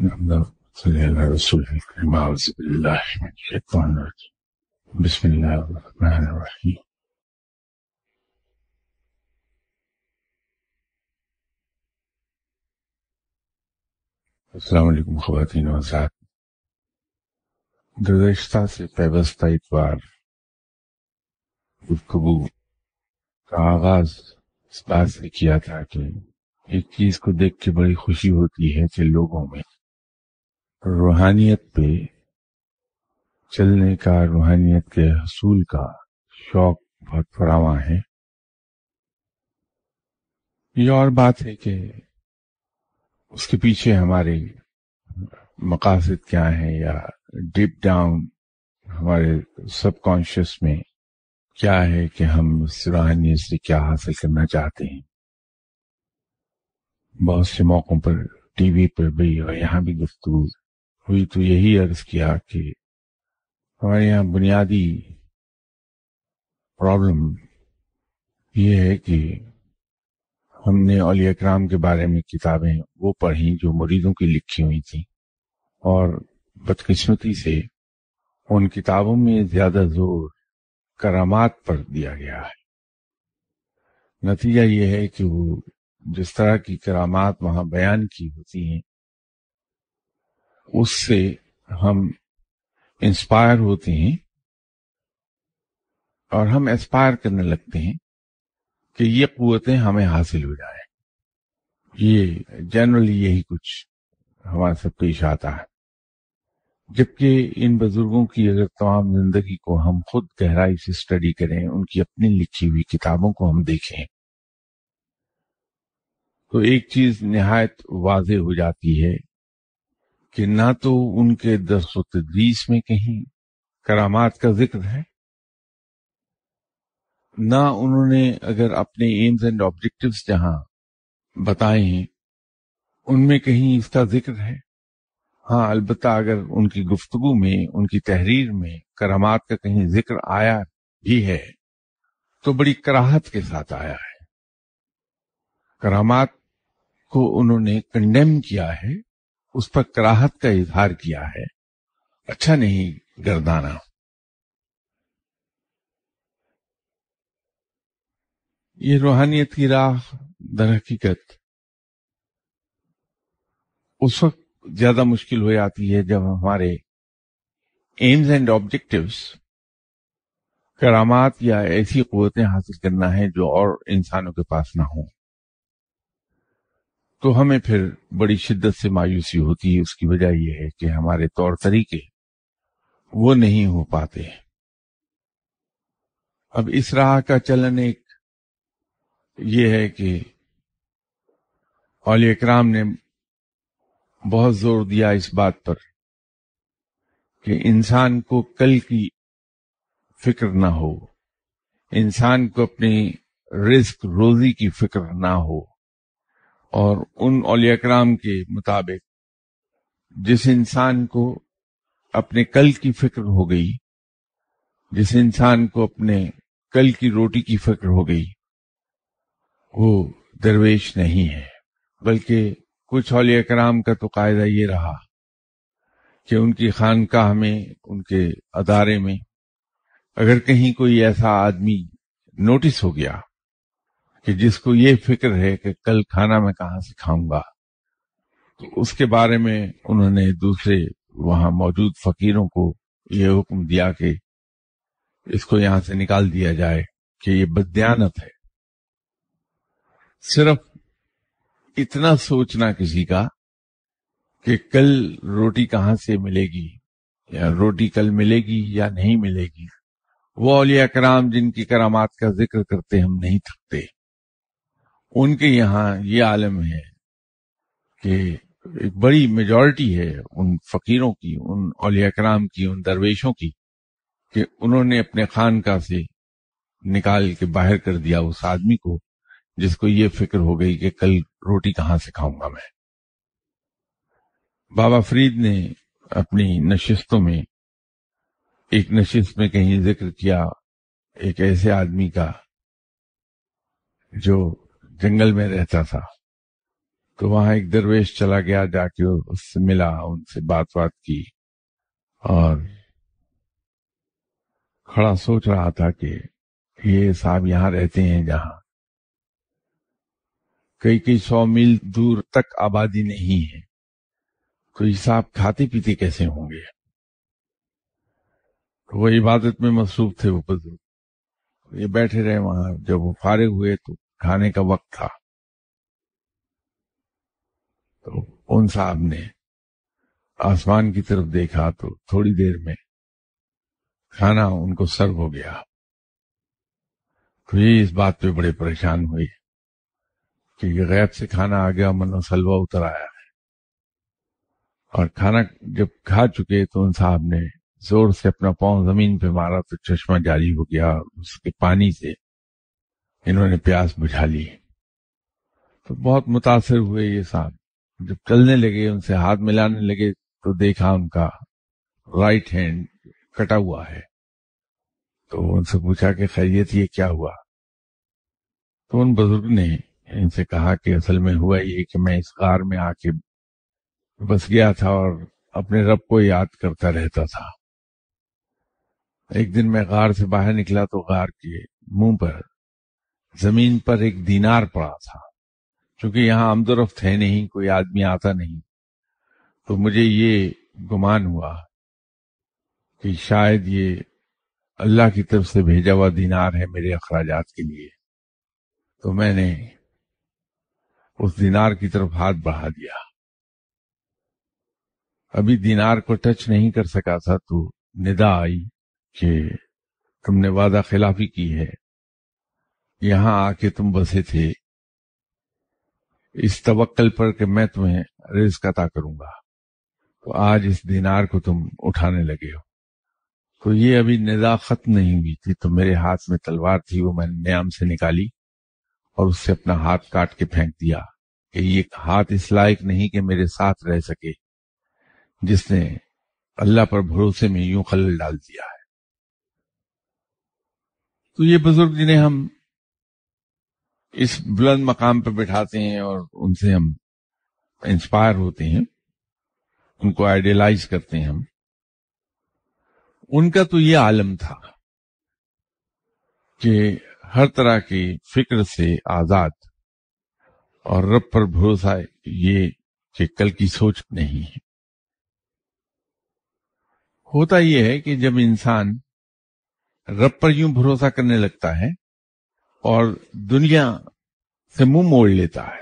बिस्मिल्लाहिर्रहमानिर्रहीम असलम ख़वान आगाज इस बात से किया था कि एक चीज़ को देख के बड़ी खुशी होती है कि लोगों में रूहानियत पे चलने का रूहानियत के हसूल का शौक बहुत फरावा है ये और बात है कि उसके पीछे हमारे मकासद क्या है या डीप डाउन हमारे सबकॉन्शियस में क्या है कि हम इस रूहानियत से क्या हासिल करना चाहते हैं बहुत से मौकों पर टीवी पर भी और यहाँ भी गुफ्तु हुई तो यही अर्ज किया कि हमारे यहाँ बुनियादी प्रॉब्लम ये है कि हमने अली अकराम के बारे में किताबें वो पढ़ी जो मुरीदों की लिखी हुई थी और बदकिस्मती से उन किताबों में ज्यादा जोर करामात पर दिया गया है नतीजा ये है कि वो जिस तरह की करामात वहां बयान की होती हैं उससे हम इंस्पायर होते हैं और हम एस्पायर करने लगते हैं कि ये कुतें हमें हासिल हो जाए ये जनरली यही कुछ हमारे सब पेश आता है जबकि इन बुजुर्गों की अगर तमाम जिंदगी को हम खुद गहराई से स्टडी करें उनकी अपनी लिखी हुई किताबों को हम देखें तो एक चीज निहायत वाज हो जाती है कि ना तो उनके दरस तदरीस में कहीं करामात का जिक्र है ना उन्होंने अगर अपने एम्स एंड ऑब्जेक्टिव्स जहां बताए हैं उनमें कहीं इसका जिक्र है हाँ अलबत् अगर उनकी गुफ्तगु में उनकी तहरीर में करामात का कहीं जिक्र आया भी है तो बड़ी कराहत के साथ आया है करामात को उन्होंने कंडेम किया है उस पर कराहत का इजहार किया है अच्छा नहीं गर्दाना ये रूहानियत की राह दर हकीकत उस वक्त ज्यादा मुश्किल हो जाती है जब हमारे एम्स एंड ऑब्जेक्टिव्स करामात या ऐसी कुतें हासिल करना है जो और इंसानों के पास ना हो तो हमें फिर बड़ी शिद्दत से मायूसी होती है उसकी वजह यह है कि हमारे तौर तरीके वो नहीं हो पाते अब इस राह का चलन एक ये है कि औली इकराम ने बहुत जोर दिया इस बात पर कि इंसान को कल की फिक्र ना हो इंसान को अपनी रिस्क रोजी की फिक्र ना हो और उन औलियाकराम के मुताबिक जिस इंसान को अपने कल की फिक्र हो गई जिस इंसान को अपने कल की रोटी की फिक्र हो गई वो दरवेश नहीं है बल्कि कुछ औलिया कराम का तो कायदा ये रहा कि उनकी खानका में उनके अदारे में अगर कहीं कोई ऐसा आदमी नोटिस हो गया कि जिसको ये फिक्र है कि कल खाना मैं कहाँ से खाऊंगा तो उसके बारे में उन्होंने दूसरे वहां मौजूद फकीरों को ये हुक्म दिया कि इसको यहां से निकाल दिया जाए कि ये बदयानत है सिर्फ इतना सोचना किसी का कि कल रोटी कहाँ से मिलेगी या रोटी कल मिलेगी या नहीं मिलेगी वो अलिया कराम जिनकी करामात का जिक्र करते हम नहीं थकते उनके यहाँ ये आलम है कि एक बड़ी मेजॉरिटी है उन फकीरों की उन औलिया कराम की उन दरवेशों की कि उन्होंने अपने खानका से निकाल के बाहर कर दिया उस आदमी को जिसको ये फिक्र हो गई कि कल रोटी कहाँ से खाऊंगा मैं बाबा फरीद ने अपनी नशिस्तों में एक नशिस्त में कहीं जिक्र किया एक ऐसे आदमी का जो जंगल में रहता था तो वहां एक दरवेश चला गया जाके उससे मिला उनसे बात बात की और खड़ा सोच रहा था कि ये साहब यहां रहते हैं जहां कई कई सौ मील दूर तक आबादी नहीं है तो ये साहब खाते पीते कैसे होंगे तो वो इबादत में मसरूफ थे वो बुजुर्ग ये बैठे रहे वहां जब वो फारिग हुए तो खाने का वक्त था तो उन साहब ने आसमान की तरफ देखा तो थोड़ी देर में खाना उनको सर्व हो गया तो ये इस बात पे बड़े परेशान हुए कि गैब से खाना आ गया मनो सलवा उतर आया है और खाना जब खा चुके तो उन साहब ने जोर से अपना पांव जमीन पे मारा तो चश्मा जारी हो गया उसके पानी से इन्होंने प्यास बुझा ली तो बहुत मुतासर हुए ये साहब जब चलने लगे उनसे हाथ मिलाने लगे तो देखा उनका राइट हैंड कटा हुआ है तो उनसे पूछा कि खैरियत ये क्या हुआ तो उन बुजुर्ग ने इनसे कहा कि असल में हुआ ये कि मैं इस कार में आके बस गया था और अपने रब को याद करता रहता था एक दिन मैं गार से बाहर निकला तो गार के मुंह पर जमीन पर एक दीनार पड़ा था क्योंकि यहाँ आमदोरफ्त है नहीं कोई आदमी आता नहीं तो मुझे ये गुमान हुआ कि शायद ये अल्लाह की तरफ से भेजा हुआ दिनार है मेरे अखराज के लिए तो मैंने उस दीनार की तरफ हाथ बढ़ा दिया अभी दीनार को टच नहीं कर सका था तो निदा आई कि तुमने वादा खिलाफी की है यहां आके तुम बसे थे इस तवक्कल पर कि मैं तुम्हें रिस्क अता करूंगा तो आज इस दिनार को तुम उठाने लगे हो तो ये अभी निदा खत्म नहीं हुई थी तो मेरे हाथ में तलवार थी वो मैंने न्याम से निकाली और उससे अपना हाथ काट के फेंक दिया कि ये हाथ इस लायक नहीं कि मेरे साथ रह सके जिसने अल्लाह पर भरोसे में यूं खलल डाल दिया है तो ये बुजुर्ग जिन्हें हम इस बुलंद मकाम पर बैठाते हैं और उनसे हम इंस्पायर होते हैं उनको आइडियलाइज करते हैं हम उनका तो ये आलम था कि हर तरह की फिक्र से आजाद और रब पर भरोसा ये कि कल की सोच नहीं है होता यह है कि जब इंसान रब पर यूं भरोसा करने लगता है और दुनिया से मुंह मोड़ लेता है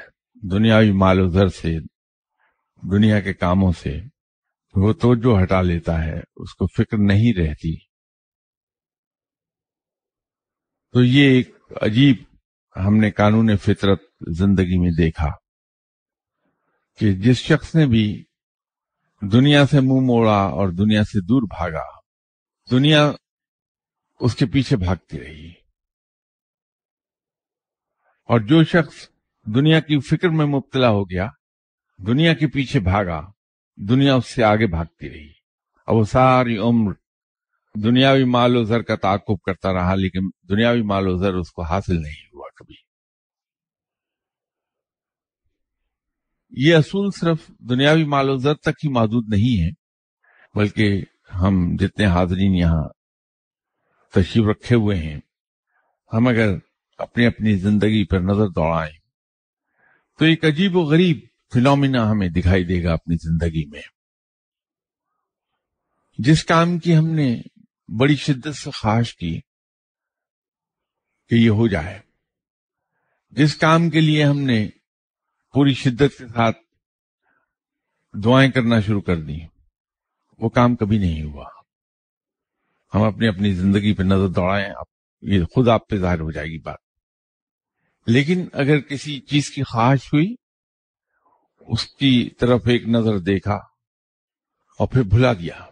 दुनियावी माल उधर से दुनिया के कामों से वो तो जो हटा लेता है उसको फिक्र नहीं रहती तो ये एक अजीब हमने कानून फितरत जिंदगी में देखा कि जिस शख्स ने भी दुनिया से मुंह मोड़ा और दुनिया से दूर भागा दुनिया उसके पीछे भागती रही और जो शख्स दुनिया की फिक्र में मुबतला हो गया दुनिया के पीछे भागा दुनिया उससे आगे भागती रही अब वो सारी उम्र दुनियावी माल उजर का ताकुब करता रहा लेकिन दुनियावी माल उजर उसको हासिल नहीं हुआ कभी ये असूल सिर्फ दुनियावी माल उजर तक ही महदूद नहीं है बल्कि हम जितने हाजरीन यहां तशीफ रखे हुए हैं हम अगर अपनी अपनी जिंदगी पर नजर दौड़ाएं तो एक अजीब व गरीब फिनोमिना हमें दिखाई देगा अपनी जिंदगी में जिस काम की हमने बड़ी शिद्दत से ख्वाहिश की कि ये हो जाए जिस काम के लिए हमने पूरी शिद्दत के साथ दुआएं करना शुरू कर दी वो काम कभी नहीं हुआ हम अपनी अपनी जिंदगी पर नजर दौड़ाएं ये खुद आप पे जाहिर हो जाएगी बात लेकिन अगर किसी चीज की ख्वाहिश हुई उसकी तरफ एक नजर देखा और फिर भुला दिया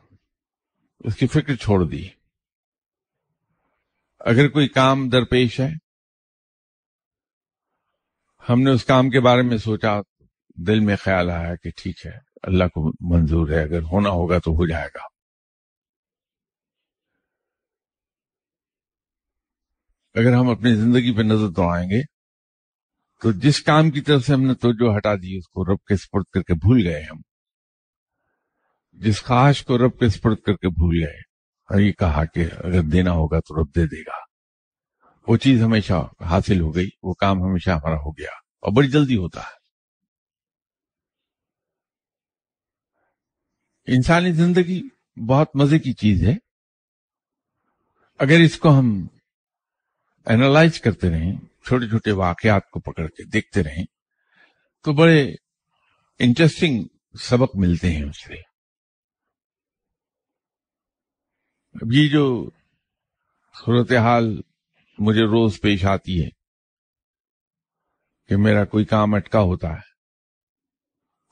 उसकी फिक्र छोड़ दी अगर कोई काम दरपेश है हमने उस काम के बारे में सोचा दिल में ख्याल आया कि ठीक है अल्लाह को मंजूर है अगर होना होगा तो हो जाएगा अगर हम अपनी जिंदगी पर नजर दौड़ाएंगे तो जिस काम की तरफ से हमने तोजो हटा दी उसको रब के स्पर्द करके भूल गए हम जिस खाश को रब के स्पर्द करके भूल गए और हाँ, ये कहा कि अगर देना होगा तो रब दे देगा वो चीज हमेशा हासिल हो गई वो काम हमेशा हमारा हो गया और बड़ी जल्दी होता है इंसानी जिंदगी बहुत मजे की चीज है अगर इसको हम एनालाइज करते रहे छोटे छोटे वाकयात को पकड़ के देखते रहे तो बड़े इंटरेस्टिंग सबक मिलते हैं उससे अब ये जो सूरत हाल मुझे रोज पेश आती है कि मेरा कोई काम अटका होता है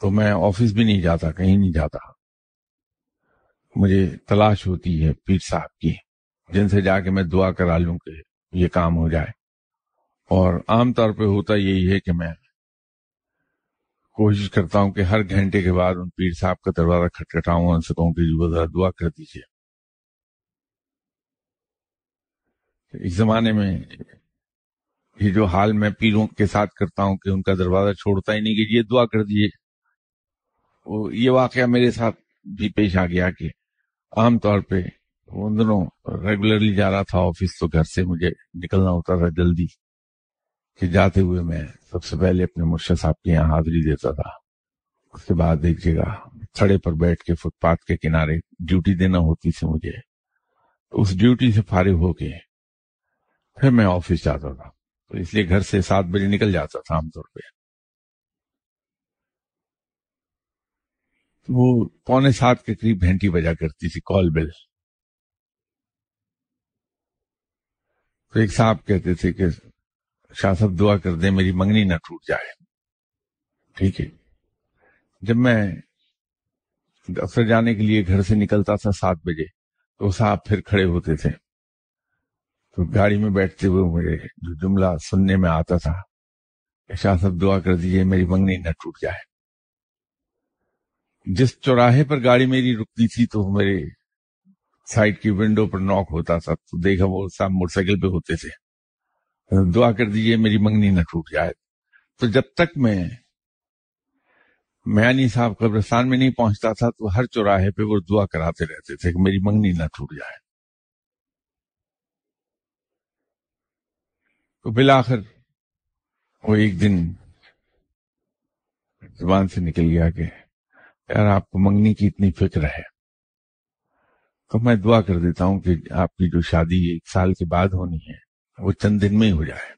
तो मैं ऑफिस भी नहीं जाता कहीं नहीं जाता मुझे तलाश होती है पीर साहब की जिनसे जाके मैं दुआ करा लूं कि ये काम हो जाए और आमतौर पे होता यही है कि मैं कोशिश करता हूं कि हर घंटे के बाद उन पीर साहब का दरवाजा खटखटाऊं और उनसे कहूं कि जी जरा दुआ कर दीजिए इस जमाने में ये जो हाल मैं पीरों के साथ करता हूं कि उनका दरवाजा छोड़ता ही नहीं कि ये दुआ कर दीजिए वो ये वाकया मेरे साथ भी पेश आ गया कि आमतौर पे उन दिनों रेगुलरली जा रहा था ऑफिस तो घर से मुझे निकलना होता था जल्दी कि जाते हुए मैं सबसे पहले अपने मुर्शद साहब के यहाँ हाजिरी देता था उसके बाद एक जगह खड़े पर बैठ के फुटपाथ के किनारे ड्यूटी देना होती थी मुझे उस ड्यूटी से फारिग होके फिर मैं ऑफिस जाता था तो इसलिए घर से सात बजे निकल जाता था आमतौर पे वो पौने सात के करीब घंटी बजा करती थी कॉल बिल तो एक साहब कहते थे कि शाह साहब दुआ कर दे मेरी मंगनी ना टूट जाए ठीक है जब मैं दफ्तर जाने के लिए घर से निकलता था सात बजे तो साहब फिर खड़े होते थे तो गाड़ी में बैठते हुए मुझे जो जुमला सुनने में आता था शाह साहब दुआ कर दीजिए मेरी मंगनी न टूट जाए जिस चौराहे पर गाड़ी मेरी रुकती थी तो मेरे साइड की विंडो पर नॉक होता था तो देखा वो साहब मोटरसाइकिल पे होते थे दुआ कर दीजिए मेरी मंगनी न टूट जाए तो जब तक मैं मयानी साहब कब्रस्तान में नहीं पहुंचता था तो हर चौराहे पे वो दुआ कराते रहते थे कि मेरी मंगनी न टूट जाए तो बिलाखिर वो एक दिन जुबान से निकल गया कि यार आपको मंगनी की इतनी फिक्र है तो मैं दुआ कर देता हूं कि आपकी जो शादी एक साल के बाद होनी है वो चंद दिन में ही हो जाए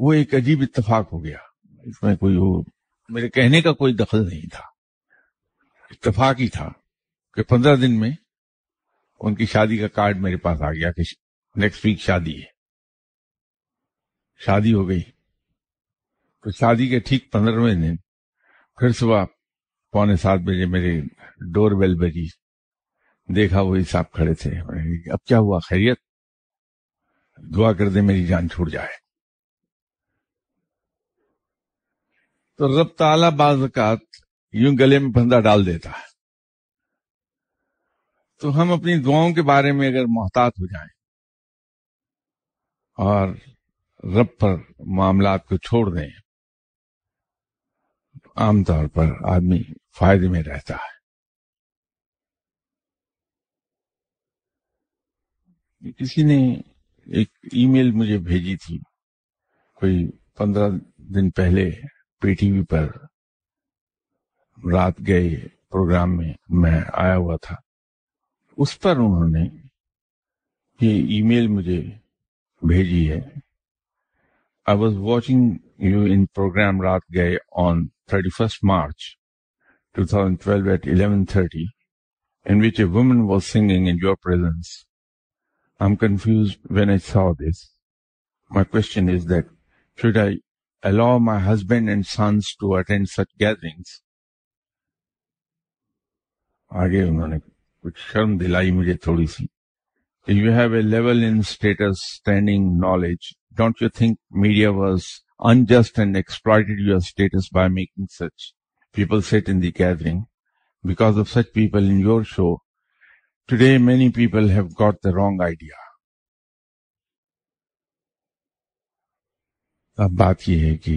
वो एक अजीब इत्तेफाक हो गया इसमें कोई वो मेरे कहने का कोई दखल नहीं था इत्तेफाक ही था कि पंद्रह दिन में उनकी शादी का कार्ड मेरे पास आ गया कि नेक्स्ट वीक शादी है शादी हो गई तो शादी के ठीक पंद्रहवें दिन फिर सुबह पौने सात बजे मेरी डोर बेल बजी देखा वही साहब खड़े थे अब क्या हुआ खैरियत दुआ कर दे मेरी जान छूट जाए तो रब ताला बाजकात यूं गले में फंदा डाल देता है तो हम अपनी दुआओं के बारे में अगर मोहतात हो जाएं और रब पर मामला को छोड़ दें आमतौर पर आदमी फायदे में रहता है किसी ने एक ईमेल मुझे भेजी थी कोई पंद्रह दिन पहले पीटीवी पर रात गए प्रोग्राम में मैं आया हुआ था उस पर उन्होंने ये ईमेल मुझे भेजी है I was watching you in program Raat Gay on 31st March 2012 at 11.30, in which a woman was singing in your presence. I'm confused when I saw this. My question is that, should I allow my husband and sons to attend such gatherings? आगे उन्होंने कुछ शर्म दिलाई मुझे थोड़ी सी you have a level in status standing unjust and exploited your status by making such people sit in the gathering. Because of such people in your show, today many people have got the wrong idea. अब बात यह है कि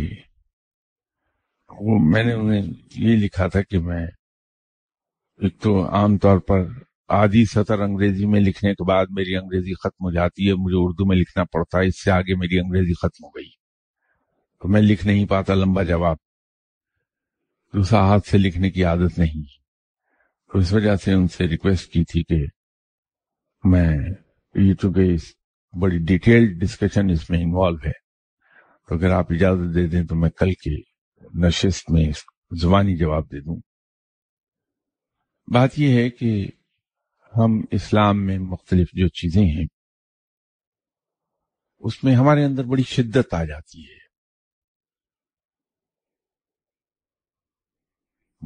वो मैंने उन्हें ये लिखा था कि मैं एक तो आमतौर पर आधी सतर अंग्रेजी में लिखने के बाद मेरी अंग्रेजी खत्म हो जाती है मुझे उर्दू में लिखना पड़ता है इससे आगे मेरी अंग्रेजी खत्म हो गई तो मैं लिख नहीं पाता लंबा जवाब दूसरा तो हाथ से लिखने की आदत नहीं तो इस वजह से उनसे रिक्वेस्ट की थी कि मैं ये चूंकि बड़ी डिटेल्ड डिस्कशन इसमें इन्वॉल्व है तो अगर आप इजाजत दे दें तो मैं कल के नशिस्त में जुबानी जवाब दे दूं बात यह है कि हम इस्लाम में मुख्तलिफ जो चीजें हैं उसमें हमारे अंदर बड़ी शिद्दत आ जाती है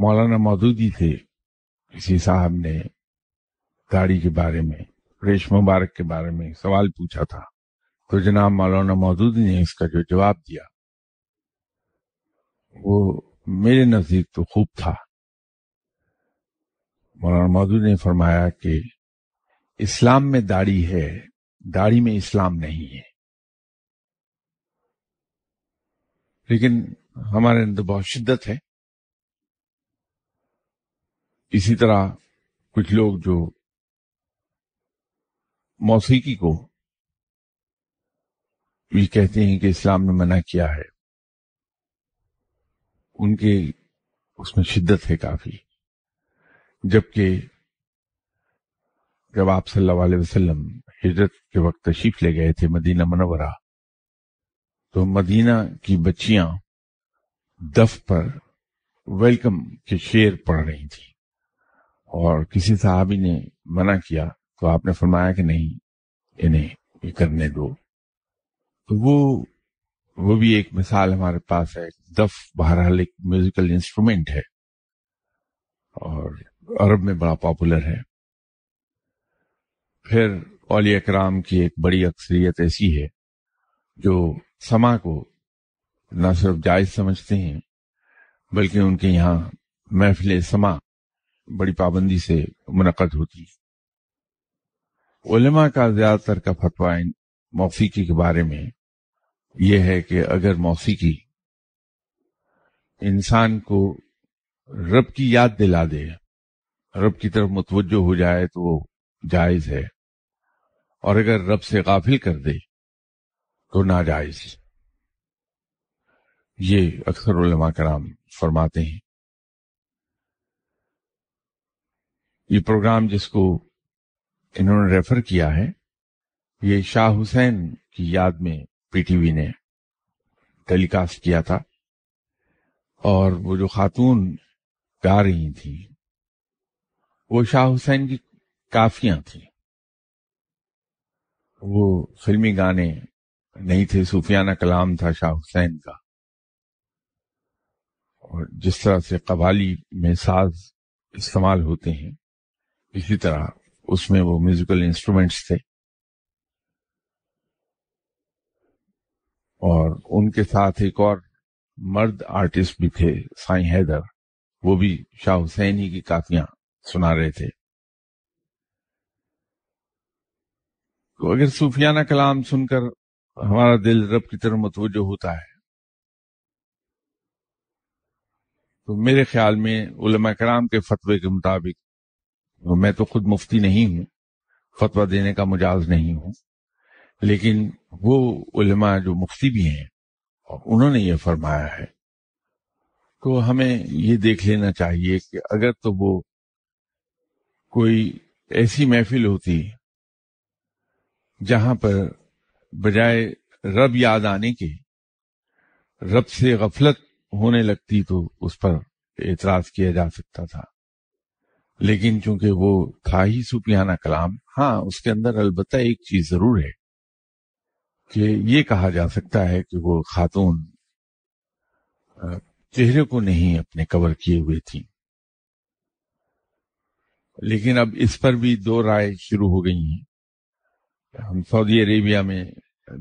मौलाना मौदूदी थे किसी साहब ने दाढ़ी के बारे में रेश मुबारक के बारे में सवाल पूछा था तो जनाब मौलाना मौदूदी ने इसका जो जवाब दिया वो मेरे नजदीक तो खूब था मौलाना मौदूदी ने फरमाया कि इस्लाम में दाढ़ी है दाढ़ी में इस्लाम नहीं है लेकिन हमारे अंदर बहुत शिद्दत है इसी तरह कुछ लोग जो मौसीकी को भी कहते हैं कि इस्लाम ने मना किया है उनके उसमें शिद्दत है काफी जबकि जब आप सल्लल्लाहु अलैहि वसल्लम हिजरत के वक्त तशीफ ले गए थे मदीना मनवरा तो मदीना की बच्चियां दफ पर वेलकम के शेर पढ़ रही थी और किसी साहबी ने मना किया तो आपने फरमाया कि नहीं इन्हें ये करने दो तो वो वो भी एक मिसाल हमारे पास है दफ बहरहाल एक म्यूजिकल इंस्ट्रूमेंट है और अरब में बड़ा पॉपुलर है फिर औली कराम की एक बड़ी अक्सरियत ऐसी है जो समा को न सिर्फ जायज समझते हैं बल्कि उनके यहाँ महफिल समा बड़ी पाबंदी से मुनद होती है का ज्यादातर का फतवा मौसीकी के बारे में यह है कि अगर मौसीकी इंसान को रब की याद दिला दे रब की तरफ मुतवजो हो जाए तो वो जायज है और अगर रब से गाफिल कर दे तो नाजायज ये अक्सर उलमा कराम फरमाते हैं ये प्रोग्राम जिसको इन्होंने रेफर किया है ये शाह हुसैन की याद में पीटीवी ने टेलीकास्ट किया था और वो जो खातून गा रही थी वो शाह हुसैन की काफियां थी वो फिल्मी गाने नहीं थे सूफियाना कलाम था शाह हुसैन का और जिस तरह से कवाली में साज इस्तेमाल होते हैं इसी तरह उसमें वो म्यूजिकल इंस्ट्रूमेंट्स थे और उनके साथ एक और मर्द आर्टिस्ट भी थे साई हैदर वो भी शाह हुसैन ही की काफियां सुना रहे थे तो अगर सूफियाना कलाम सुनकर हमारा दिल रब की तरफ मतवजो होता है तो मेरे ख्याल में उलमा कराम के फतवे के मुताबिक मैं तो खुद मुफ्ती नहीं हूं फतवा देने का मुजाज नहीं हूं लेकिन वो उलमा जो मुफ्ती भी हैं और उन्होंने ये फरमाया है तो हमें ये देख लेना चाहिए कि अगर तो वो कोई ऐसी महफिल होती जहां पर बजाय रब याद आने के रब से गफलत होने लगती तो उस पर एतराज किया जा सकता था लेकिन चूंकि वो था ही सुपियाना कलाम हाँ उसके अंदर अलबत् एक चीज जरूर है कि ये कहा जा सकता है कि वो खातून चेहरे को नहीं अपने कवर किए हुए थी लेकिन अब इस पर भी दो राय शुरू हो गई हैं हम सऊदी अरेबिया में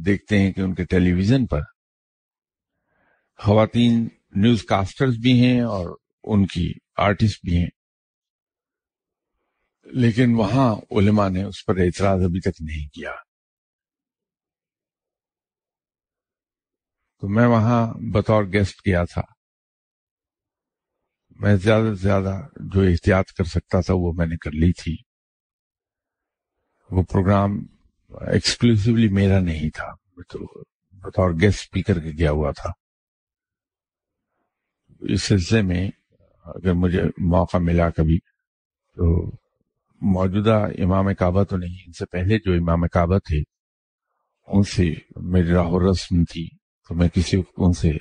देखते हैं कि उनके टेलीविजन पर खातन न्यूज कास्टर्स भी हैं और उनकी आर्टिस्ट भी हैं लेकिन वहां उलमा ने उस पर एतराज अभी तक नहीं किया तो मैं वहां बतौर गेस्ट गया था मैं ज्यादा से ज्यादा जो एहतियात कर सकता था वो मैंने कर ली थी वो प्रोग्राम एक्सक्लूसिवली मेरा नहीं था तो बतौर गेस्ट स्पीकर के गया हुआ था इस सिलसिले में अगर मुझे मौका मिला कभी तो मौजूदा इमाम काबा तो नहीं इनसे पहले जो इमाम काबा थे उनसे मेरी राह रस्म थी तो मैं किसी उनसे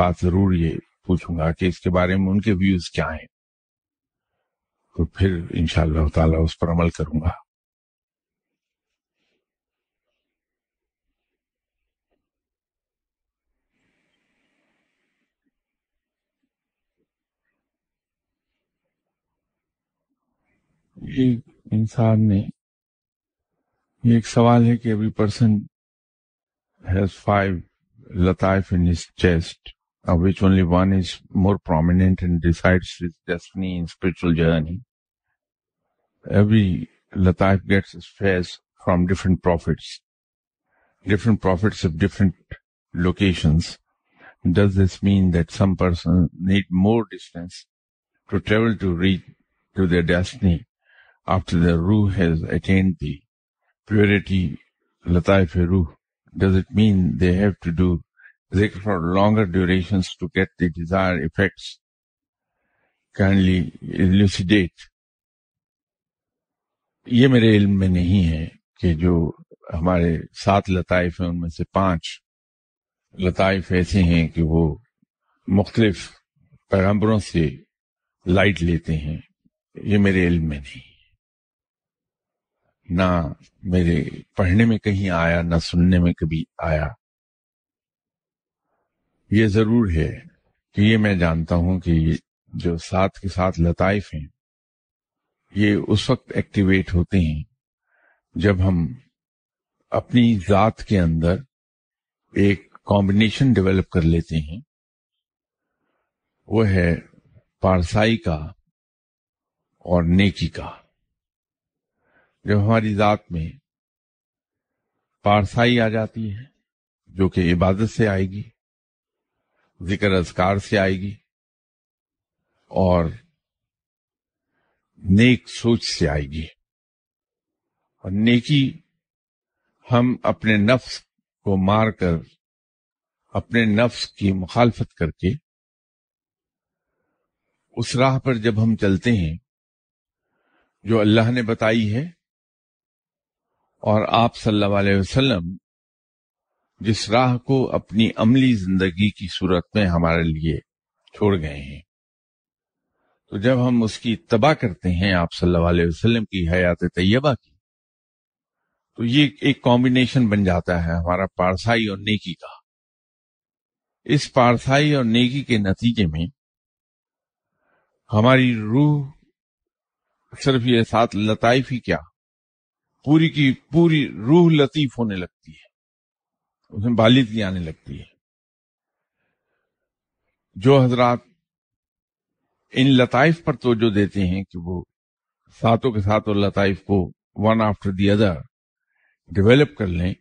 बात जरूर ये पूछूंगा कि इसके बारे में उनके व्यूज क्या हैं तो फिर इनशाला उस पर अमल करूंगा एक इंसान ने ये एक सवाल है कि एवरी पर्सन हैज फाइव लताइफ in his chest which only one is more prominent in decides his destiny in spiritual journey every लताइफ gets his face from different prophets different prophets of different locations does this mean that some person need more distance to travel to reach to their destiny after the ruh has attained the purity, lataif ruh, does it mean they have to do zikr for longer durations to get the desired effects? Kindly elucidate. ये मेरे इल्म में नहीं है कि जो हमारे सात लताइफ हैं उनमें से पांच लताइफ ऐसे हैं कि वो मुख्तलिफ पैगम्बरों से लाइट लेते हैं ये मेरे इल्म में नहीं ना मेरे पढ़ने में कहीं आया ना सुनने में कभी आया ये जरूर है कि ये मैं जानता हूं कि जो साथ के साथ लताइफ हैं ये उस वक्त एक्टिवेट होते हैं जब हम अपनी जात के अंदर एक कॉम्बिनेशन डेवलप कर लेते हैं वो है पारसाई का और नेकी का जो हमारी जात में पारसाई आ जाती है जो कि इबादत से आएगी जिक्र अजकार से आएगी और नेक सोच से आएगी और नेकी हम अपने नफ्स को मारकर अपने नफ्स की मुखालफत करके उस राह पर जब हम चलते हैं जो अल्लाह ने बताई है और आप सल्लल्लाहु अलैहि वसल्लम जिस राह को अपनी अमली जिंदगी की सूरत में हमारे लिए छोड़ गए हैं तो जब हम उसकी तबाह करते हैं आप सल्लल्लाहु अलैहि वसल्लम की हयात तैयबा की तो ये एक कॉम्बिनेशन बन जाता है हमारा पारसाई और नेकी का इस पारसाई और नेकी के नतीजे में हमारी रूह सिर्फ ये साथ लताइफ ही क्या पूरी की पूरी रूह लतीफ होने लगती है उसमें बालिदगी आने लगती है जो हजरात इन लताइफ पर तोजो देते हैं कि वो सातों के साथ और लताइफ को one after the other develop कर लें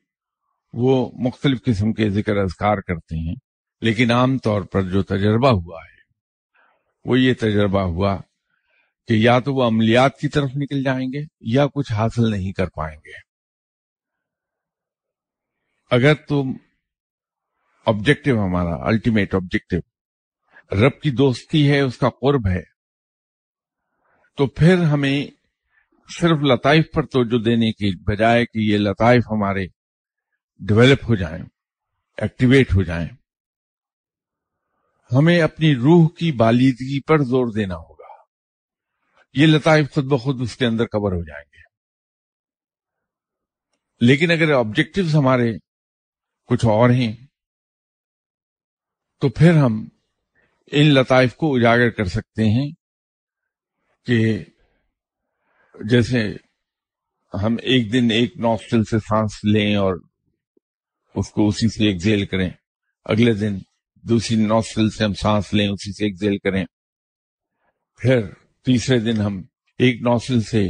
वो मुख्तलिफ किस्म के जिक्र अजकार करते हैं लेकिन आम तौर पर जो तजर्बा हुआ है वो ये तजर्बा हुआ कि या तो वो अमलियात की तरफ निकल जाएंगे या कुछ हासिल नहीं कर पाएंगे अगर तुम तो ऑब्जेक्टिव हमारा अल्टीमेट ऑब्जेक्टिव रब की दोस्ती है उसका कुर्ब है तो फिर हमें सिर्फ लताइफ पर तोजो देने के बजाय कि ये लताइफ हमारे डेवलप हो जाएं, एक्टिवेट हो जाएं, हमें अपनी रूह की बालीदगी पर जोर देना होगा ये लताइफ खुद ब खुद उसके अंदर कवर हो जाएंगे लेकिन अगर ऑब्जेक्टिव हमारे कुछ और हैं तो फिर हम इन लताइफ को उजागर कर सकते हैं कि जैसे हम एक दिन एक नॉस्टल से सांस लें और उसको उसी से एक्जेल करें अगले दिन दूसरी नॉस्टल से हम सांस लें उसी से एक्जेल करें फिर तीसरे दिन हम एक नौसिल से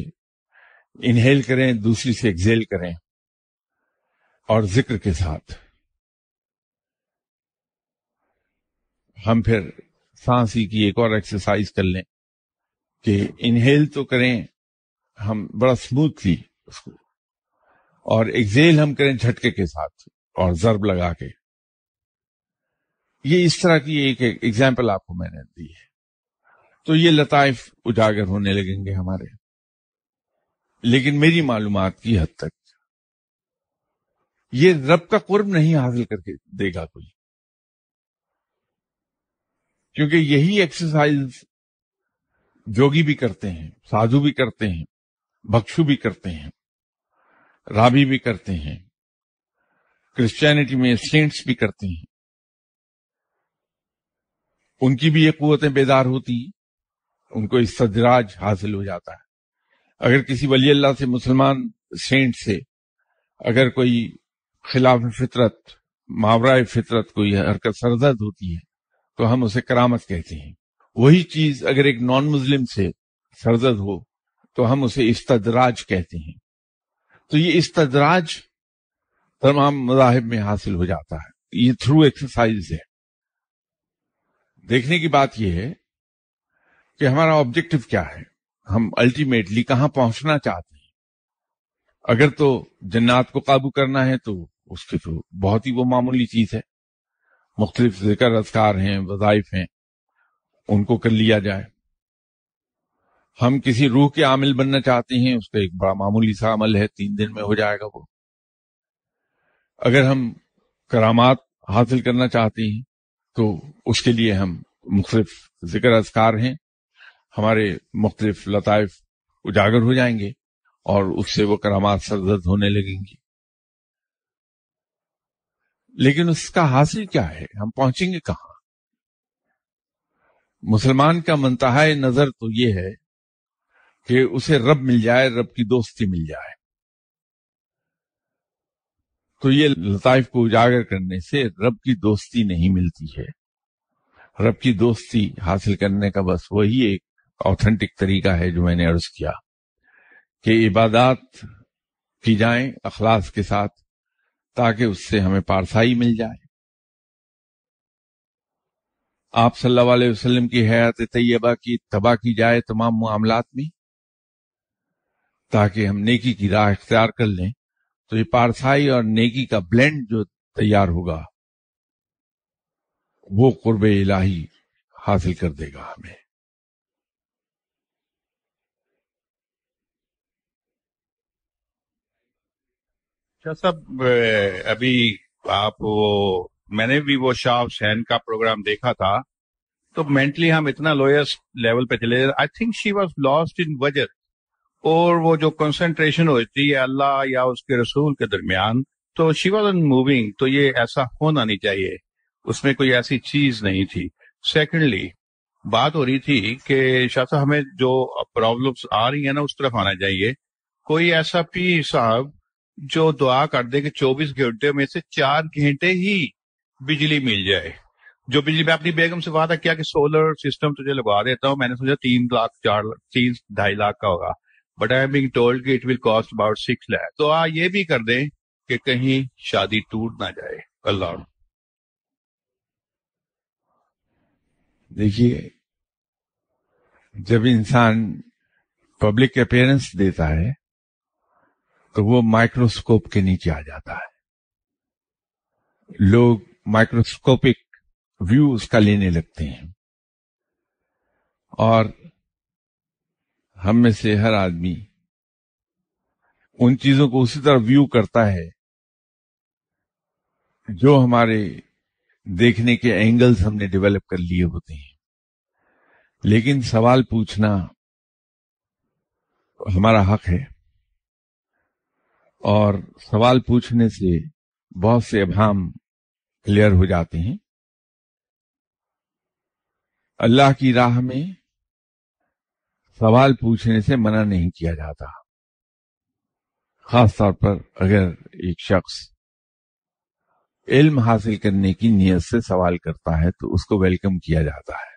इनहेल करें दूसरी से एक्सेल करें और जिक्र के साथ हम फिर सांस की एक और एक्सरसाइज कर लें कि इनहेल तो करें हम बड़ा स्मूथली उसको और एक्सेल हम करें झटके के साथ और जरब लगा के ये इस तरह की एक एग्जाम्पल आपको मैंने दी है तो ये लताइफ उजागर होने लगेंगे हमारे लेकिन मेरी मालूम की हद तक ये रब का कुर्ब नहीं हासिल करके देगा कोई क्योंकि यही एक्सरसाइज जोगी भी करते हैं साधु भी करते हैं भक्षु भी करते हैं राबी भी करते हैं क्रिश्चियनिटी में सेंट्स भी करते हैं उनकी भी ये कुतें बेदार होती उनको सदराज हासिल हो जाता है अगर किसी वली अल्लाह से मुसलमान सेंट से अगर कोई खिलाफ फितरत मावरा फितरत कोई हरकत सरजद होती है तो हम उसे करामत कहते हैं वही चीज अगर एक नॉन मुस्लिम से सरजद हो तो हम उसे इस्तदराज कहते हैं तो ये इस्तदराज तमाम मजाहब में हासिल हो जाता है ये थ्रू एक्सरसाइज है देखने की बात यह है कि हमारा ऑब्जेक्टिव क्या है हम अल्टीमेटली कहां पहुंचना चाहते हैं अगर तो जन्नात को काबू करना है तो उसके तो बहुत ही वो मामूली चीज है मुख्तलिफ जिक्र असकार हैं वजाइफ हैं उनको कर लिया जाए हम किसी रूह के आमिल बनना चाहते हैं उसका एक बड़ा मामूली सा अमल है तीन दिन में हो जाएगा वो अगर हम करामात हासिल करना चाहते हैं तो उसके लिए हम मुख्तलिफ जिक्र असकार हैं हमारे मुख्तलिफ लताइफ उजागर हो जाएंगे और उससे वो करामात सरजद होने लगेंगी लेकिन उसका हासिल क्या है हम पहुंचेंगे कहां मुसलमान का मनतहा नजर तो ये है कि उसे रब मिल जाए रब की दोस्ती मिल जाए तो ये लताइफ को उजागर करने से रब की दोस्ती नहीं मिलती है रब की दोस्ती हासिल करने का बस वही एक ऑथेंटिक तरीका है जो मैंने अर्ज किया कि इबादत की जाए अखलास के साथ ताकि उससे हमें पारसाई मिल जाए आप सल्लल्लाहु अलैहि वसल्लम की हयात तैयबा की तबाह की जाए तमाम मामला में ताकि हम नेकी की राह इख्तियार कर लें तो ये पारसाई और नेकी का ब्लेंड जो तैयार होगा वो कुर्ब इलाही हासिल कर देगा हमें अच्छा सब अभी आप वो मैंने भी वो शाह शहन का प्रोग्राम देखा था तो मेंटली हम इतना लोएस्ट लेवल पे चले I think she was lost in वजह और वो जो कंसंट्रेशन होती है अल्लाह या उसके रसूल के दरमियान तो शी वॉज मूविंग तो ये ऐसा होना नहीं चाहिए उसमें कोई ऐसी चीज नहीं थी सेकेंडली बात हो रही थी कि शाह हमें जो प्रॉब्लम्स आ रही है ना उस तरफ आना चाहिए कोई ऐसा पी साहब जो दुआ कर दे कि 24 घंटे में से चार घंटे ही बिजली मिल जाए जो बिजली मैं अपनी बेगम से वादा किया कि सोलर सिस्टम तुझे लगवा देता हूँ मैंने सोचा तीन लाख चार तीन ढाई लाख का होगा but I am being told it will cost about six lakh तो आ ये भी कर दें कि कहीं शादी टूट ना जाए अल्लाह देखिए जब इंसान पब्लिक अपेयरेंस देता है तो वो माइक्रोस्कोप के नीचे आ जाता है लोग माइक्रोस्कोपिक व्यू उसका लेने लगते हैं और हम में से हर आदमी उन चीजों को उसी तरह व्यू करता है जो हमारे देखने के एंगल्स हमने डेवलप कर लिए होते हैं लेकिन सवाल पूछना हमारा हक है और सवाल पूछने से बहुत से अभाम क्लियर हो जाते हैं अल्लाह की राह में सवाल पूछने से मना नहीं किया जाता खास तौर पर अगर एक शख्स इल्म हासिल करने की नियत से सवाल करता है तो उसको वेलकम किया जाता है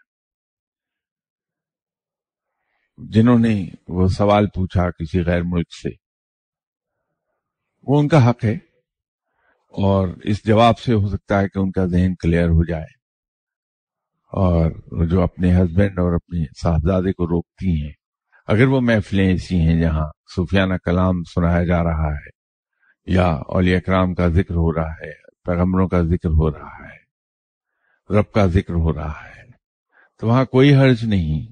जिन्होंने वो सवाल पूछा किसी गैर मुल्क से वो उनका हक है और इस जवाब से हो सकता है कि उनका जहन क्लियर हो जाए और जो अपने हस्बैंड और अपने साहबजादे को रोकती हैं अगर वो महफिलें ऐसी हैं जहाँ सुफियाना कलाम सुनाया जा रहा है या अली अकराम का जिक्र हो रहा है पैगम्बरों का जिक्र हो रहा है रब का जिक्र हो रहा है तो वहां कोई हर्ज नहीं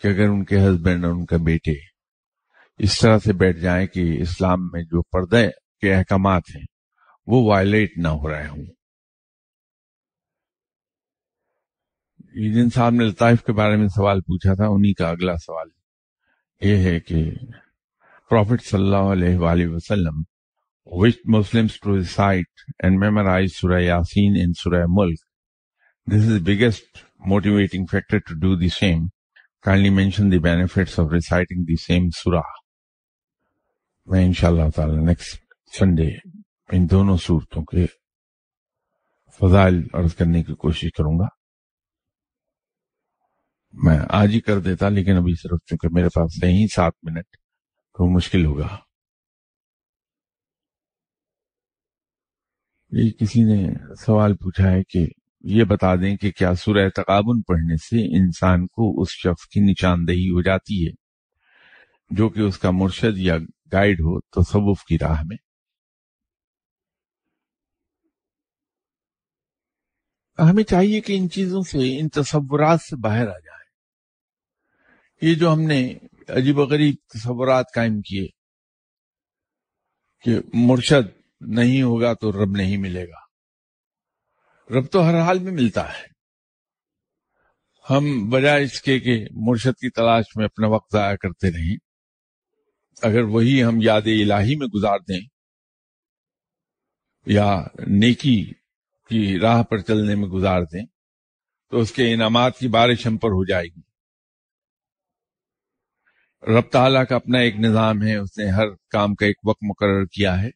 कि अगर उनके हस्बैंड और उनका बेटे इस तरह से बैठ जाएं कि इस्लाम में जो पर्दे के अहकाम हैं वो वायलेट ना हो रहे हों जिन साहब ने लताइफ के बारे में सवाल पूछा था उन्हीं का अगला सवाल ये है कि प्रॉफिट सल्लल्लाहु वसल्लम which Muslims to recite and memorise Surah Yasin in Surah Mulk this is biggest motivating factor to do the same, kindly mention the benefits of reciting the same मैं इंशाल्लाह ताला नेक्स्ट संडे इन दोनों सूरतों के फजाइल अर्ज करने की कोशिश करूंगा मैं आज ही कर देता लेकिन अभी सिर्फ चूंकि मेरे पास नहीं सात मिनट तो मुश्किल होगा ये किसी ने सवाल पूछा है कि ये बता दें कि क्या सूर्य तकाबन पढ़ने से इंसान को उस शख्स की निशानदेही हो जाती है जो कि उसका मुर्शद या गाइड हो तो सबूफ की राह में हमें चाहिए कि इन चीजों से इन तस्वुरात से बाहर आ जाए ये जो हमने अजीब गरीब तस्वुरात कायम किए कि मुर्शद नहीं होगा तो रब नहीं मिलेगा रब तो हर हाल में मिलता है हम बजाय इसके कि मुर्शद की तलाश में अपना वक्त जाया करते रहें अगर वही हम याद इलाही में गुजार दें या नेकी की राह पर चलने में गुजार दें तो उसके इनामात की बारिश हम पर हो जाएगी रब ताला का अपना एक निज़ाम है उसने हर काम का एक वक्त मुकर किया है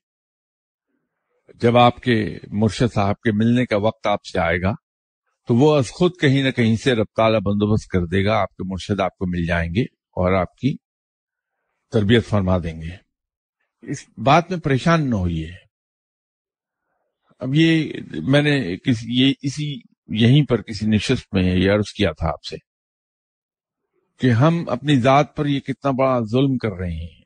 जब आपके मुर्शद साहब के मिलने का वक्त आपसे आएगा तो वो अस खुद कहीं ना कहीं से रब ताला बंदोबस्त कर देगा आपके मुर्शद आपको मिल जाएंगे और आपकी तरबियत फरमा देंगे इस बात में परेशान न होइए अब ये मैंने किसी ये इसी यहीं पर किसी निश्चित में ये अर्ज किया था आपसे कि हम अपनी जात पर ये कितना बड़ा जुल्म कर रहे हैं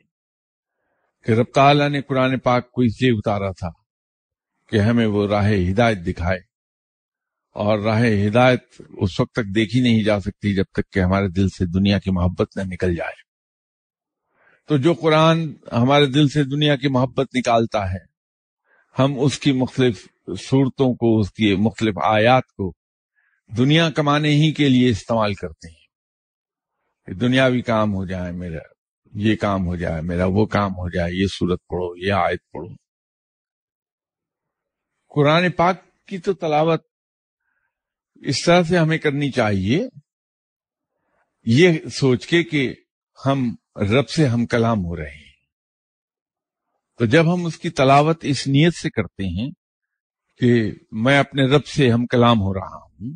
कि रब ने कुरान पाक को इसलिए उतारा था कि हमें वो राह हिदायत दिखाए और राह हिदायत उस वक्त तक देखी नहीं जा सकती जब तक कि हमारे दिल से दुनिया की मोहब्बत न निकल जाए तो जो कुरान हमारे दिल से दुनिया की मोहब्बत निकालता है हम उसकी मुख्तलिफ सूरतों को उसकी मुख्तलिफ आयात को दुनिया कमाने ही के लिए इस्तेमाल करते हैं दुनियावी काम हो जाए मेरा ये काम हो जाए मेरा वो काम हो जाए ये सूरत पढ़ो ये आयत पढ़ो कुरान पाक की तो तलावत इस तरह से हमें करनी चाहिए ये सोच के कि हम रब से हम कलाम हो रहे हैं तो जब हम उसकी तलावत इस नीयत से करते हैं कि मैं अपने रब से हम कलाम हो रहा हूं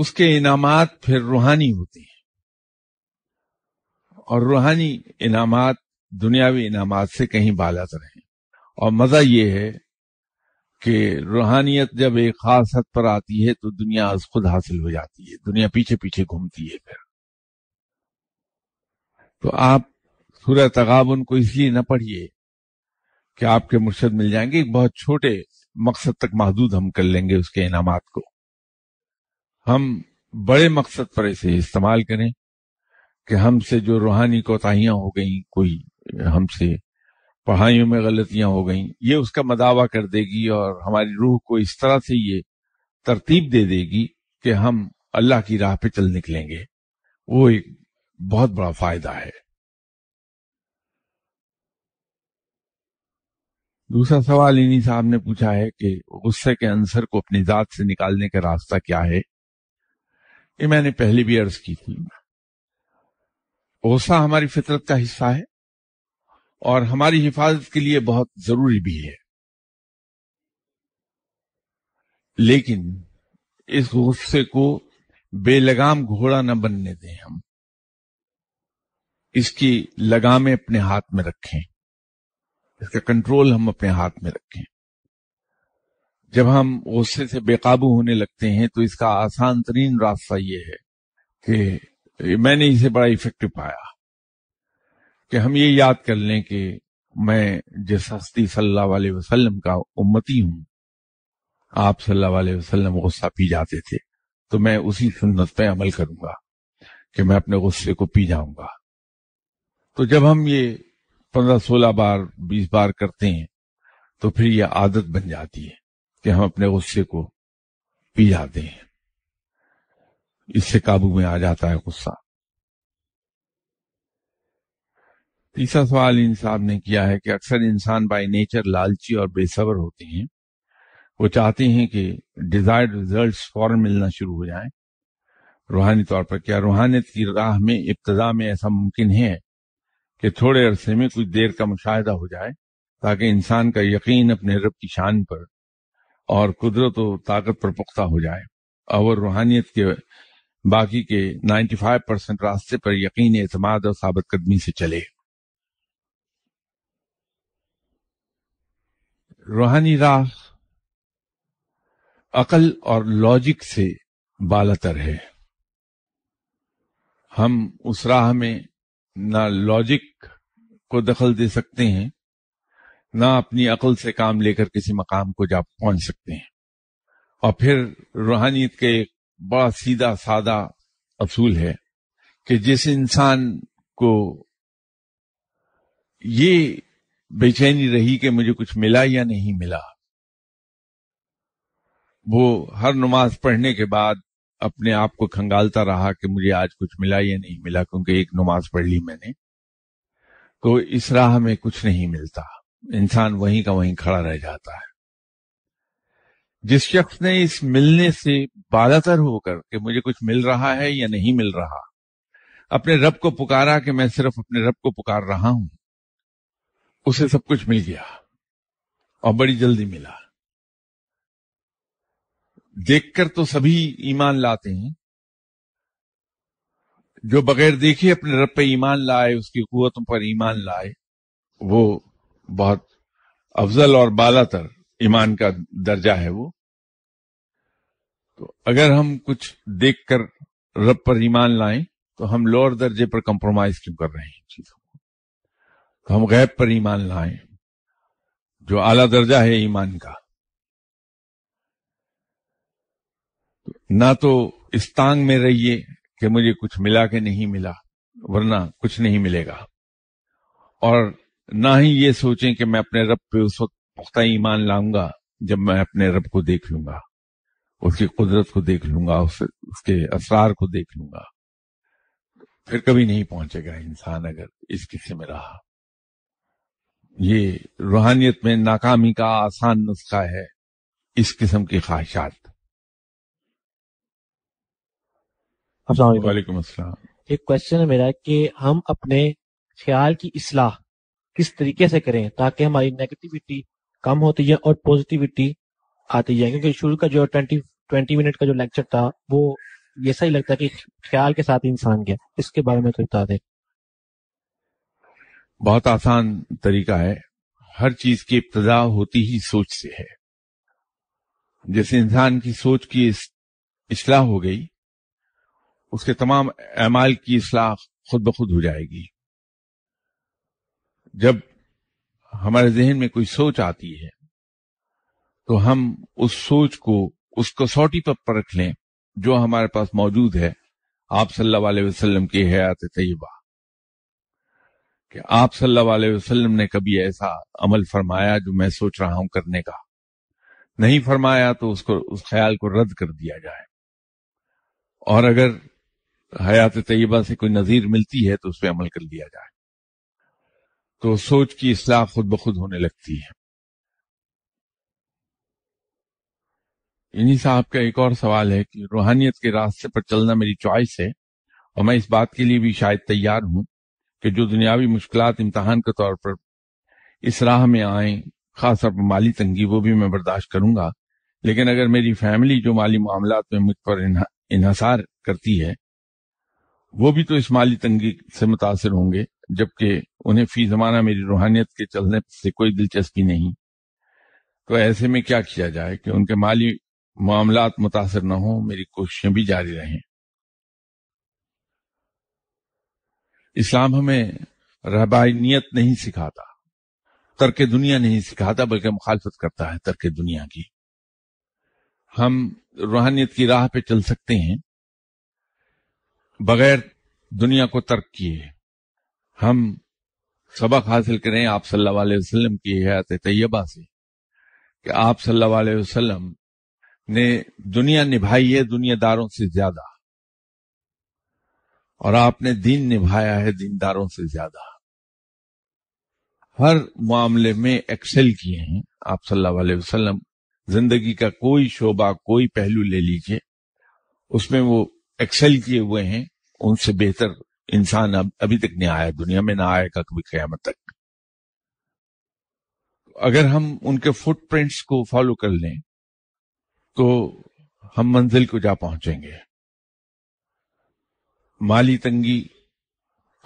उसके इनामात फिर रूहानी होते हैं और रूहानी इनामात दुनियावी इनामात से कहीं बालत रहे और मजा ये है कि रूहानियत जब एक खास हद पर आती है तो दुनिया आज खुद हासिल हो जाती है दुनिया पीछे पीछे घूमती है फिर तो आप सूर्य तगाबन को इसलिए न पढ़िए कि आपके मुर्शद मिल जाएंगे बहुत छोटे मकसद तक महदूद हम कर लेंगे उसके इनामात को हम बड़े मकसद पर इसे इस्तेमाल करें कि हमसे जो रूहानी कोताहियां हो गई कोई हमसे पढ़ाइयों में गलतियां हो गई ये उसका मदावा कर देगी और हमारी रूह को इस तरह से ये तरतीब दे देगी कि हम अल्लाह की राह पे चल निकलेंगे वो एक बहुत बड़ा फायदा है दूसरा सवाल इन्हीं साहब ने पूछा है कि गुस्से के अंसर को अपनी जात से निकालने का रास्ता क्या है ये मैंने पहले भी अर्ज की थी गुस्सा हमारी फितरत का हिस्सा है और हमारी हिफाजत के लिए बहुत जरूरी भी है लेकिन इस गुस्से को बेलगाम घोड़ा न बनने दें हम इसकी लगामें अपने हाथ में रखें इसका कंट्रोल हम अपने हाथ में रखें जब हम गुस्से से बेकाबू होने लगते हैं तो इसका आसान तरीन रास्ता ये है कि मैंने इसे बड़ा इफेक्टिव पाया कि हम ये याद कर लें कि मैं जिस हस्ती सल्लल्लाहु अलैहि वसल्लम का उम्मती हूं आप सल्लल्लाहु अलैहि वसल्लम गुस्सा पी जाते थे तो मैं उसी सुन्नत पे अमल करूंगा कि मैं अपने गुस्से को पी जाऊंगा तो जब हम ये पंद्रह सोलह बार बीस बार करते हैं तो फिर यह आदत बन जाती है कि हम अपने गुस्से को पी जाते हैं इससे काबू में आ जाता है गुस्सा तीसरा सवाल इन साहब ने किया है कि अक्सर इंसान बाय नेचर लालची और बेसब्र होते हैं वो चाहते हैं कि डिजायर्ड रिजल्ट्स फौरन मिलना शुरू हो जाएं रूहानी तौर पर क्या रूहानियत की राह में इब्तदा में ऐसा मुमकिन है कि थोड़े अरसे में कुछ देर का मुशाह हो जाए ताकि इंसान का यकीन अपने रब की शान पर और कुदरत और ताकत पर पुख्ता हो जाए और रूहानियत के बाकी के फाइव परसेंट रास्ते पर यकीन एतमाद और साबत कदमी से चले रूहानी राह अकल और लॉजिक से बालतर है हम उस राह में ना लॉजिक को दखल दे सकते हैं ना अपनी अकल से काम लेकर किसी मकाम को जा पहुंच सकते हैं और फिर रूहानियत के एक बड़ा सीधा सादा असूल है कि जिस इंसान को ये बेचैनी रही कि मुझे कुछ मिला या नहीं मिला वो हर नमाज पढ़ने के बाद अपने आप को खंगालता रहा कि मुझे आज कुछ मिला या नहीं मिला क्योंकि एक नमाज पढ़ ली मैंने तो इस राह में कुछ नहीं मिलता इंसान वहीं का वहीं खड़ा रह जाता है जिस शख्स ने इस मिलने से बालातर होकर कि मुझे कुछ मिल रहा है या नहीं मिल रहा अपने रब को पुकारा कि मैं सिर्फ अपने रब को पुकार रहा हूं उसे सब कुछ मिल गया और बड़ी जल्दी मिला देखकर तो सभी ईमान लाते हैं जो बगैर देखे अपने रब पे ईमान लाए उसकी कुतों पर ईमान लाए वो बहुत अफजल और बालातर ईमान का दर्जा है वो तो अगर हम कुछ देखकर रब पर ईमान लाएं तो हम लोअर दर्जे पर कंप्रोमाइज क्यों कर रहे हैं चीजों को तो हम गैब पर ईमान लाएं जो आला दर्जा है ईमान का ना तो इस तांग में रहिए कि मुझे कुछ मिला के नहीं मिला वरना कुछ नहीं मिलेगा और ना ही ये सोचें कि मैं अपने रब पे उस वक्त पुख्ता ईमान लाऊंगा जब मैं अपने रब को देख लूंगा उसकी कुदरत को देख लूंगा उस, उसके असरार को देख लूंगा फिर कभी नहीं पहुंचेगा इंसान अगर इस किस्से में रहा ये रूहानियत में नाकामी का आसान नुस्खा है इस किस्म की ख्वाहिशात वालेकुम अस्सलाम एक क्वेश्चन है मेरा कि हम अपने ख्याल की असलाह किस तरीके से करें ताकि हमारी नेगेटिविटी कम होती है और पॉजिटिविटी आती है क्योंकि शुरू का जो ट्वेंटी ट्वेंटी मिनट का जो लेक्चर था वो ये सही लगता है कि ख्याल के साथ इंसान गया इसके बारे में तो बता दें बहुत आसान तरीका है हर चीज की इब्तदा होती ही सोच से है जैसे इंसान की सोच की इसलाह हो गई उसके तमाम अमाल की इसलाह खुद ब खुद हो जाएगी जब हमारे जहन में कोई सोच आती है तो हम उस सोच को उस कसौटी पर परख लें जो हमारे पास मौजूद है आप सल्लल्लाहु अलैहि वसल्लम की हयात तयबा कि आप सल्लल्लाहु अलैहि वसल्लम ने कभी ऐसा अमल फरमाया जो मैं सोच रहा हूं करने का नहीं फरमाया तो उसको उस ख्याल को रद्द कर दिया जाए और अगर हयात तयबा से कोई नजीर मिलती है तो उस पर अमल कर लिया जाए तो सोच की असलाह खुद ब खुद होने लगती है इन्हीं साहब का एक और सवाल है कि रूहानियत के रास्ते पर चलना मेरी चॉइस है और मैं इस बात के लिए भी शायद तैयार हूं कि जो दुनियावी मुश्किल इम्तहान के तौर पर इस राह में आए खासतौर पर माली तंगी वो भी मैं बर्दाश्त करूंगा लेकिन अगर मेरी फैमिली जो माली मामला में मुझ पर इन्हा, इन्हसार करती है वो भी तो इस माली तंगी से मुतासर होंगे जबकि उन्हें फी जमाना मेरी रूहानियत के चलने से कोई दिलचस्पी नहीं तो ऐसे में क्या किया जाए कि उनके माली मामला मुतासर न हो मेरी कोशिशें भी जारी रहें इस्लाम हमें रहबानियत नहीं सिखाता तर्क दुनिया नहीं सिखाता बल्कि मुखालफत करता है तर्क दुनिया की हम रूहानियत की राह पे चल सकते हैं बगैर दुनिया को तर्क किए हम सबक हासिल करें आप सल्लल्लाहु अलैहि वसल्लम की हयात तैयबा से कि आप सल्लल्लाहु अलैहि वसल्लम ने दुनिया निभाई है दुनियादारों से ज्यादा और आपने दीन निभाया है दीनदारों से ज्यादा हर मामले में एक्सेल किए हैं आप सल्लल्लाहु अलैहि वसल्लम जिंदगी का कोई शोबा कोई पहलू ले लीजिए उसमें वो एक्सेल किए हुए हैं उनसे बेहतर इंसान अब अभी तक नहीं आया दुनिया में ना आएगा कभी क्यामत तक अगर हम उनके फुटप्रिंट्स को फॉलो कर लें तो हम मंजिल को जा पहुंचेंगे माली तंगी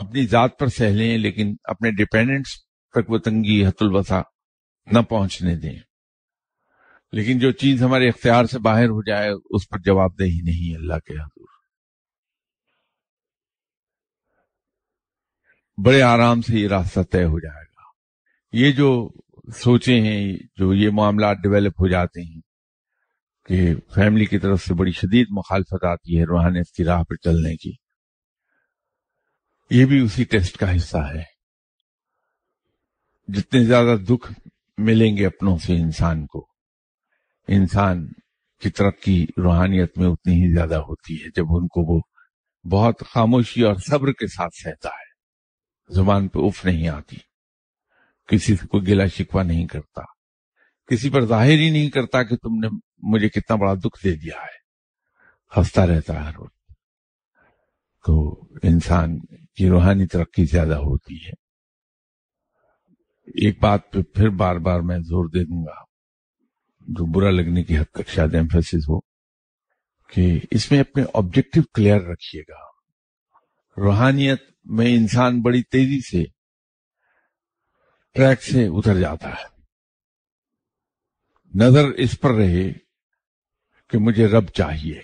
अपनी जात पर सह लें लेकिन अपने डिपेंडेंट्स तक वो तंगी हतुलवसा न पहुंचने दें लेकिन जो चीज हमारे इख्तियार से बाहर हो जाए उस पर जवाबदेही नहीं अल्लाह के बड़े आराम से ये रास्ता तय हो जाएगा ये जो सोचे हैं जो ये मामला डेवलप हो जाते हैं कि फैमिली की तरफ से बड़ी शदीद मुखालफत आती है रूहानियत की राह पर चलने की ये भी उसी टेस्ट का हिस्सा है जितने ज्यादा दुख मिलेंगे अपनों से इंसान को इंसान की तरक्की रूहानियत में उतनी ही ज्यादा होती है जब उनको वो बहुत खामोशी और सब्र के साथ सहता है जुबान पर उफ नहीं आती किसी से कोई गिला शिकवा नहीं करता किसी पर जाहिर ही नहीं करता कि तुमने मुझे कितना बड़ा दुख दे दिया है हंसता रहता है हर वक्त तो इंसान की रूहानी तरक्की ज्यादा होती है एक बात पे फिर बार बार मैं जोर दे दूंगा जो बुरा लगने की हद तक शायद एम्फेसिस हो कि इसमें अपने ऑब्जेक्टिव क्लियर रखिएगा रूहानियत में इंसान बड़ी तेजी से ट्रैक से उतर जाता है नजर इस पर रहे कि मुझे रब चाहिए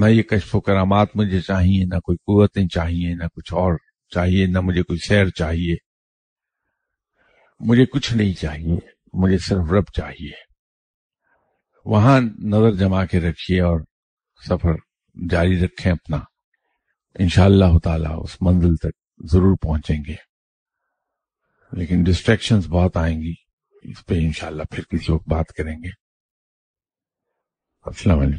ना ये कश्फ करामात मुझे चाहिए ना कोई कुतें चाहिए ना कुछ और चाहिए ना मुझे कोई सैर चाहिए मुझे कुछ नहीं चाहिए मुझे सिर्फ रब चाहिए वहां नजर जमा के रखिए और सफर जारी रखें अपना इनशाला ताला उस मंजिल तक जरूर पहुंचेंगे लेकिन डिस्ट्रेक्शन बहुत आएंगी इस पे इंशाल्लाह फिर किसी वक्त बात करेंगे अस्सलाम